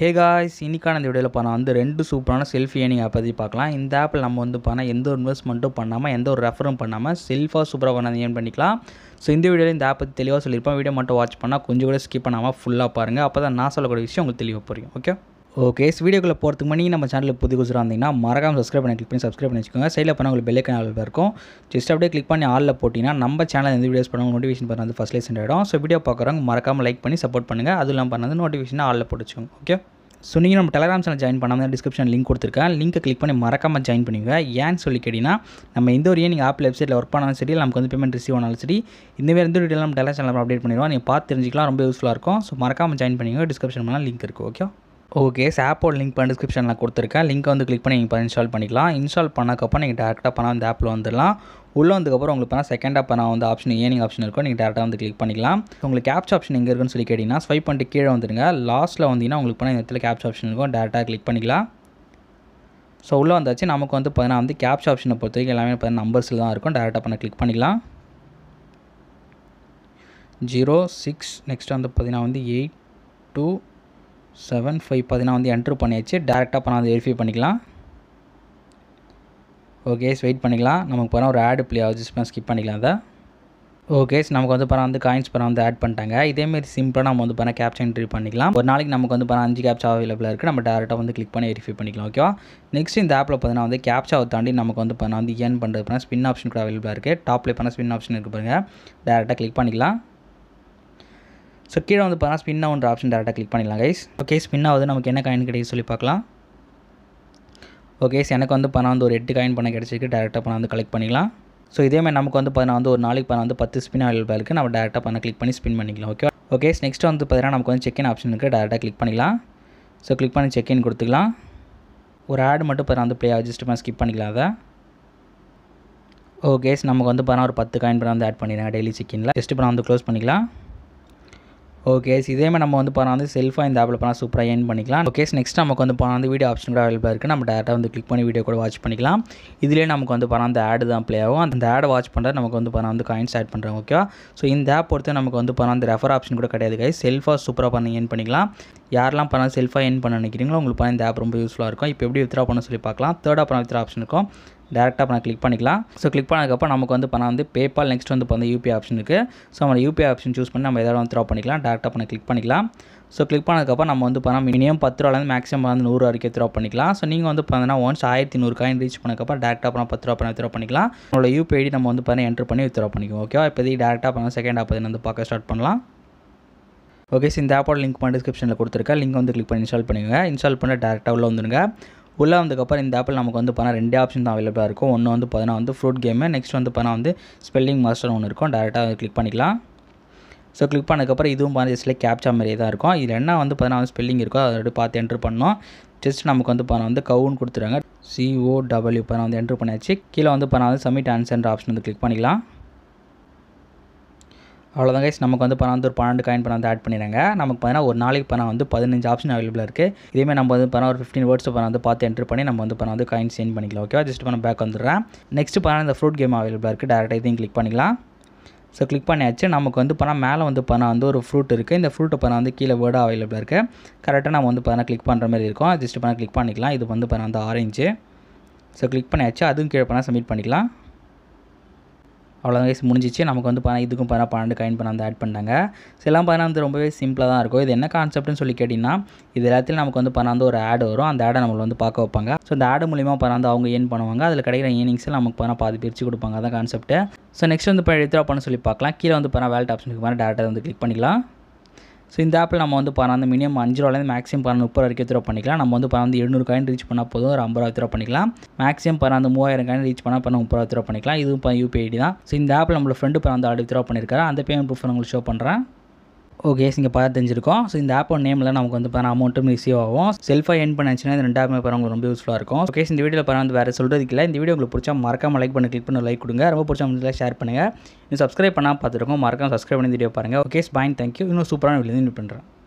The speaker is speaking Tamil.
ஹே காய்ஸ் இந்த வீடியோவில் பண்ண வந்து ரெண்டு சூப்பரான செல்ஃபி ஏனிங் ஆப் பற்றி பார்க்கலாம் இந்த ஆப்பில் நம்ம வந்து பண்ண எந்த ஒரு இன்வெஸ்ட்மெண்ட்டும் பண்ணாமல் எந்த ஒரு ரெஃபரும் பண்ணாமல் செல்ஃபாக சூப்பராக பண்ண ஏன் பண்ணிக்கலாம் ஸோ இந்த வீடியோவில் இந்த ஆப் பற்றி தெளிவாக சொல்லியிருப்பேன் வீடியோ மட்டும் வாட்ச் பண்ணால் கொஞ்சம் கூட ஸ்கிப் பண்ணாமல் ஃபுல்லாக பாருங்கள் அப்போ தான் நான் சொல்லக்கூடிய விஷயம் உங்களுக்கு தெளிவாக புரியும் ஓகே ஓகே வீடியோக்குள்ள போகிறதுக்கு மணி நம்ம சேனலில் புது குசுராக இருந்தீங்கன்னா மறக்காம சப்ஸ்கிரைப் பண்ணி கிளிக் பண்ணி சப்ஸ்கிரைப் பண்ணி வச்சுக்கோங்க சைடில் பண்ண உங்களுக்கு பெல்லைக்கன் ஆள் இருக்கும் ஜஸ்ட் அப்படியே கிளிக் பண்ணி ஆளில் போட்டிங்கன்னா நம்ம சேனல் எந்த வீடியோஸ் பண்ணுவோம் நோட்டிஃபிகேஷன் பண்ணது ஃபர்ஸ்ட்லே சென்ட் ஆகிடும் ஸோ வீடியோ பார்க்குறவங்க மறக்காமல் லைக் பண்ணி சப்போர்ட் பண்ணுங்கள் அதுவும் இல்லாமல் பண்ணது நோட்டிஃபிகேஷன் ஆளில் போட்டு ஓகே ஸோ நீங்கள் நம்ம டெலகிராம் சேனல் ஜாயின் பண்ணாமல் டிஸ்கிரிப்ஷன் லிங்க் கொடுத்துருக்கேன் லிங்க்கை கிளிக் பண்ணி மறக்காமல் ஜாயின் பண்ணுவீங்க ஏன்னு சொல்லி கேட்டிங்கன்னா நம்ம எந்த ஒரு நீங்கள் ஆப் வெப்சைட்டில் ஒர்க் பண்ணாலும் சரி நமக்கு வந்து பேமெண்ட் ரிசீவ் ஆனாலும் சரி மாதிரி எந்த டீட்டெயில் நம்ம டெலகிராம் சேனல் அப்டேட் பண்ணிடுவோம் நீங்கள் பார்த்து தெரிஞ்சிக்கலாம் ரொம்ப யூஸ்ஃபுல்லாக இருக்கும் ஸோ மறக்காமல் ஜாயின் பண்ணிங்க டிஸ்கிரிப்ஷன் பண்ணால் லிங்க் இருக்குது ஓகே ஓகே ஆப்போட லிங்க் பண்ண டிஸ்கிரிப்ஷனில் கொடுத்துருக்கேன் லிங்க் வந்து கிளிக் பண்ணி நீங்கள் இன்ஸ்டால் பண்ணிக்கலாம் இன்ஸ்டால் பண்ணக்கப்புறம் நீங்கள் டேரெக்டாக பணம் அந்த ஆப்பில் வந்துடலாம் உள்ளே வந்ததுக்கப்புறம் உங்களுக்கு பண்ணால் செகண்டாக பண்ண வந்து ஆப்ஷன் ஏனிங் ஆப்ஷன் இருக்கும் நீங்கள் டேரெக்டாக வந்து கிளிக் பண்ணிக்கலாம் உங்களுக்கு கேப்ச் ஆப்ஷன் எங்கே இருக்குன்னு சொல்லி கேட்டிங்கன்னா ஸ்வைப் பண்ணிட்டு கீழே வந்துடுங்க லாஸ்ட்டில் வந்தீங்கன்னா உங்களுக்கு பண்ணால் இந்த இடத்துல கேப்ச் ஆப்ஷன் இருக்கும் டேரெக்டாக கிளிக் பண்ணிக்கலாம் ஸோ உள்ளே வந்தாச்சு நமக்கு வந்து பார்த்தீங்கன்னா வந்து கேப்ச் ஆப்ஷனை பொறுத்த வரைக்கும் எல்லாமே பார்த்தீங்கன்னா நம்பர்ஸில் தான் இருக்கும் டேரெக்டாக பண்ண கிளிக் பண்ணிக்கலாம் ஜீரோ சிக்ஸ் நெக்ஸ்ட் வந்து பார்த்தீங்கன்னா வந்து எயிட் டூ செவன் ஃபைவ் பார்த்தீங்கன்னா வந்து என்ட்ரு பண்ணியாச்சு டேரெக்டாக இப்போ நான் வந்து வெரிஃபை பண்ணிக்கலாம் ஓகேஸ் வெயிட் பண்ணிக்கலாம் நமக்கு பிறகு ஒரு ஆடு பிளே ஆகுது ஸ்பெண்ட் ஸ்கிப் பண்ணிக்கலாம் அதை ஓகே நமக்கு வந்து பிறகு வந்து காயின்ஸ் பிறகு வந்து ஆட் பண்ணிட்டாங்க இதேமாரி சிம்பிளாக நம்ம வந்து பிறகு கேப்ச்சா என்ட்ரி பண்ணிக்கலாம் ஒரு நாளைக்கு நமக்கு வந்து பிறகு அஞ்சு கேப்ச்சா அவைலபிளாக இருக்குது நம்ம டேரெக்டாக வந்து கிளிக் பண்ணி வெரிஃபை பண்ணிக்கலாம் ஓகேவா நெக்ஸ்ட் இந்த ஆப்பில் பார்த்தீங்கன்னா வந்து கேப்ச்சாவை தாண்டி நமக்கு வந்து பிறகு வந்து ஏன் பண்ணுறது பிறகு ஸ்பின் ஆப்ஷன் கூட அவைலபிளாக இருக்குது டாப்லே பண்ணால் ஸ்பின் ஆப்ஷன் இருக்குது பாருங்கள் டேரெக்டாக கிளிக் பண்ணிக்கலாம் ஸோ கீழே வந்து பார்த்தா ஸ்பின் ஆகுன்ற ஆப்ஷன் டேரெக்டாக கிளிக் பண்ணிடலாம் கைஸ் ஓகே ஸ்பின் ஆகுது நமக்கு என்ன காயின் கிடைக்குது சொல்லி பார்க்கலாம் ஓகே எனக்கு வந்து பணம் வந்து ஒரு எட்டு காயின் பணம் கிடச்சிருக்கு டேரெக்டாக பணம் வந்து கலெக்ட் பண்ணிக்கலாம் ஸோ இதேமாதிரி நமக்கு வந்து பார்த்தா வந்து ஒரு நாளைக்கு பணம் வந்து பத்து ஸ்பின் அவைலபிள் இருக்குது நம்ம டேரெக்டாக பண்ண கிளிக் பண்ணி ஸ்பின் பண்ணிக்கலாம் ஓகே ஓகே நெக்ஸ்ட் வந்து பார்த்தீங்கன்னா நமக்கு வந்து செக்இன் ஆப்ஷன் இருக்குது டேரெக்டாக கிளிக் பண்ணிக்கலாம் ஸோ கிளிக் பண்ணி செக்இன் கொடுத்துக்கலாம் ஒரு ஆட் மட்டும் பார்த்தா வந்து ப்ளே ஆகி ஜஸ்ட் பண்ண ஸ்கிப் பண்ணிக்கலாம் அதை ஓகே நமக்கு வந்து பார்த்தா ஒரு பத்து காயின் பண்ண வந்து ஆட் பண்ணிடுறேன் டெய்லி செக்இனில் ஜஸ்ட் இப்போ வந்து க்ளோஸ் பண்ணிக்கலாம் ஓகே மாதிரி நம்ம வந்து போனால் வந்து செல்ஃபாக இந்த ஆப்பில் போனால் சூப்பராக ஏர்ன் பண்ணிக்கலாம் ஓகே நெக்ஸ்ட் நமக்கு வந்து போனால் வந்து வீடியோ ஆப்ஷன் கூட அவைலபிளாக இருக்குது நம்ம டேரெக்டாக வந்து கிளிக் பண்ணி வீடியோ கூட வாட்ச் பண்ணிக்கலாம் இதிலே நமக்கு வந்து போனால் அந்த ஆடு தான் ப்ளே ஆகும் அந்த ஆடை வாட்ச் பண்ணுறது நமக்கு வந்து போனால் வந்து காயின்ஸ் ஆட் பண்ணுறோம் ஓகேவா ஸோ இந்த ஆப் பொறுத்து நமக்கு வந்து போனால் அந்த ரெஃபர் ஆப்ஷன் கூட கிடையாது கை செல்ஃபாக சூப்பராக பண்ணி ஏன் பண்ணிக்கலாம் யாரெல்லாம் பண்ணால் செல்ஃபாக ஏன் பண்ண நினைக்கிறீங்களோ உங்களுக்கு பண்ண இந்த ஆப் ரொம்ப யூஸ்ஃபுல்லாக இருக்கும் இப்போ எப்படி வித்ரா பண்ண சொல்லி பார்க்கலாம் தேர்ட் பண்ண வித்ரா ஆப்ஷன் இருக்கும் டேரெக்டாக நான் கிளிக் பண்ணிக்கலாம் ஸோ கிளிக் பண்ணதுக்கப்புறம் நமக்கு வந்து பணம் வந்து பேபால் நெக்ஸ்ட் வந்து இப்போ யூபிஐ ஆப்ஷன் இருக்குது ஸோ நம்ம யூபிஐ ஆப்ஷன் சூஸ் பண்ணி நம்ம எதாவது வந்து த்ரோ பண்ணிக்கலாம் டேரெக்டாக பண்ண கிளிக் பண்ணிக்கலாம் ஸோ கிளிக் பண்ணதுக்கப்புறம் நம்ம வந்து பண்ணால் மினிமம் பத்து ரூபாலேருந்து மேக்ஸிமம் வந்து நூறு வரைக்கும் த்ரோ பண்ணிக்கலாம் ஸோ நீங்கள் வந்து பார்த்தீங்கன்னா ஒன்ஸ் ஆயிரத்தி நூறு காயின் ரீச் பண்ணக்கப்புறம் டேரெக்டாக அப்புறம் பத்து ரூபா பண்ணி த்ரோ பண்ணிக்கலாம் உங்களோட யூபிஐடி நம்ம வந்து பார்த்தீங்கன்னா என்ட்ரு பண்ணி த்ரோ பண்ணிக்குவோம் ஓகே இப்போதைக்கு டேரெக்டாக பண்ண செகண்ட் ஆப் வந்து பார்க்க ஸ்டார்ட் பண்ணலாம் ஓகே சார் இந்த ஆப்போட லிங்க் பண்ண டிஸ்கிரிப்ஷனில் கொடுத்துருக்கேன் லிங்க் வந்து கிளிக் பண்ணி இன்ஸ்டால் பண்ணிக்கோங்க இன்ஸ்டால் பண்ண டேரெக்டாக உள்ளே வந்துடுங்க உள்ளே வந்ததுக்கப்புறம் இந்த ஆப்பில் நமக்கு வந்து பண்ணால் ரெண்டு ஆப்ஷன் தான் அவைலபிளாக இருக்கும் ஒன்று வந்து பார்த்தீங்கன்னா வந்து ஃப்ரூட் கேமு நெக்ஸ்ட் வந்து பண்ணால் வந்து ஸ்பெல்லிங் மாஸ்டர் ஒன்று இருக்கும் டேரெக்டாக கிளிக் பண்ணிக்கலாம் ஸோ கிளிக் பண்ணதுக்கப்புறம் இதுவும் பார்த்து ஜஸ்ட்ல கேப்ச்சா மாதிரியே தான் இருக்கும் இதில் என்ன வந்து பார்த்தீங்கன்னா வந்து ஸ்பெல்லிங் இருக்கோ அதோட பார்த்து என்ட்ரு பண்ணோம் ஜஸ்ட் நமக்கு வந்து பணம் வந்து கவுன்னு கொடுத்துருவாங்க சிஓ டபிள்யூ பணம் வந்து என்ட்ரு பண்ணியாச்சு கீழே வந்து பார்த்தா வந்து சப்மிட் ஆன்சர்ன்ற ஆப்ஷன் வந்து கிளிக் பண்ணிக்கலாம் அவ்வளோதான் கைஸ் நமக்கு வந்து பணம் வந்து ஒரு பன்னெண்டு காயின் பணம் வந்து ஆட் பண்ணிடுங்க நமக்கு பார்த்தீங்கன்னா ஒரு நாளைக்கு பணம் வந்து பதினஞ்சு ஆப்ஷன் அவைலபிள் இருக்குது இதேமே நம்ம வந்து பணம் ஒரு ஃபிஃப்டின் வேர்ட்ஸ் பணம் வந்து பார்த்து என்ட்ரு பண்ணி நம்ம வந்து பணம் வந்து காயின் சென்ட் பண்ணிக்கலாம் ஓகேவா ஜஸ்ட் பண்ண பேக் வந்துடுறேன் நெக்ஸ்ட் பணம் இந்த ஃப்ரூட் கேம் அவைலபிளாக இருக்குது டேரெக்டாக இதையும் கிளிக் பண்ணிக்கலாம் ஸோ கிளிக் பண்ணியாச்சு நமக்கு வந்து பார்த்தா மேலே வந்து பார்த்தா வந்து ஒரு ஃப்ரூட் இருக்குது இந்த ஃப்ரூட்டு பணம் வந்து கீழே வேர்டாக அவைலபிளாக இருக்குது கரெக்டாக நம்ம வந்து பார்த்தா கிளிக் பண்ணுற மாதிரி இருக்கும் ஜஸ்ட் பண்ணால் கிளிக் பண்ணிக்கலாம் இது வந்து பார்த்தா வந்து ஆரஞ்சு ஸோ கிளிக் பண்ணியாச்சு அதுவும் கீழே பண்ணால் சப்மிட் பண்ணிக்கலாம் அவ்வளோ கைஸ் முடிஞ்சிச்சு நமக்கு வந்து பணம் இதுக்கும் பார்த்தா பன்னெண்டு காயின் பண்ண வந்து ஆட் பண்ணாங்க இதெல்லாம் பார்த்தா வந்து ரொம்பவே சிம்பிளாக தான் இருக்கும் இது என்ன கான்செப்ட்னு சொல்லி கேட்டிங்கன்னா இது எல்லாத்துலையும் நமக்கு வந்து பார்த்தா வந்து ஒரு ஆடு வரும் அந்த ஆடை நம்மளை வந்து பார்க்க வைப்பாங்க ஸோ அந்த ஆடு மூலிமா பார்த்தா வந்து அவங்க ஏன் பண்ணுவாங்க அதில் கிடைக்கிற ஈனிங்ஸில் நமக்கு பார்த்தா பாதி பிரித்து கொடுப்பாங்க அதான் கான்செப்ட்டு ஸோ நெக்ஸ்ட் வந்து இப்போ எடுத்துகிட்டு பண்ண சொல்லி பார்க்கலாம் கீழே வந்து பார்த்தா வேல்ட் ஆப்ஷனுக்கு மேலே டேரக்டாக வந்து கிளிக் பண்ணிக்கலாம் ஸோ இந்த ஆப்பில் நம்ம வந்து பணம் வந்து மினிமம் அஞ்சு ரூபாலேருந்து மேக்ஸிமம் பணம் முப்பது ரூபா வரைக்கும் எத்திரோ பண்ணிக்கலாம் நம்ம வந்து பணம் வந்து எழுநூறு காயின் ரீச் பண்ணால் போதும் ஒரு ஐம்பது ரூபா பண்ணிக்கலாம் மேக்ஸிமம் பணம் அந்த மூவாயிரம் காயின் ரீச் பண்ணால் பண்ண முப்பது ரூபா பண்ணிக்கலாம் இதுவும் யூபிஐடி தான் ஸோ இந்த ஆப்பில் நம்மளோட ஃப்ரெண்டு பணம் வந்து ஆடி வித்ரா பண்ணியிருக்காரு அந்த பேமெண்ட் ப்ரூஃப் உங்களுக்கு ஷோ பண்ணுறேன் ஓகே இங்கே பார்த்து தெரிஞ்சிருக்கோம் ஸோ இந்த ஆப்போட நேமில் நமக்கு வந்து பார்த்தா அமௌண்ட்டும் ரிசீவ் ஆகும் செல்ஃபாக ஏன் பண்ணிச்சுன்னா இந்த ரெண்டாயிரமே பாரு உங்களுக்கு ரொம்ப யூஸ்ஃபுல்லாக இருக்கும் ஓகே இந்த வீடியோவில் பார்த்து வந்து வேறு சொல்கிறதுக்கு இல்லை இந்த வீடியோ உங்களுக்கு பிடிச்சா மறக்காம லைக் பண்ணி கிளிக் பண்ணி லைக் கொடுங்க ரொம்ப பிடிச்ச முடியல ஷேர் பண்ணுங்கள் இன்னும் சப்ஸ்கிரைப் பண்ணால் பார்த்துருக்கோம் மறக்காம சப்ஸ்கிரைப் பண்ணி வீடியோ பாருங்கள் ஓகே பாயின் தேங்க்யூ இன்னும் சூப்பரான வீடியோ மீட் பண்ணுறேன்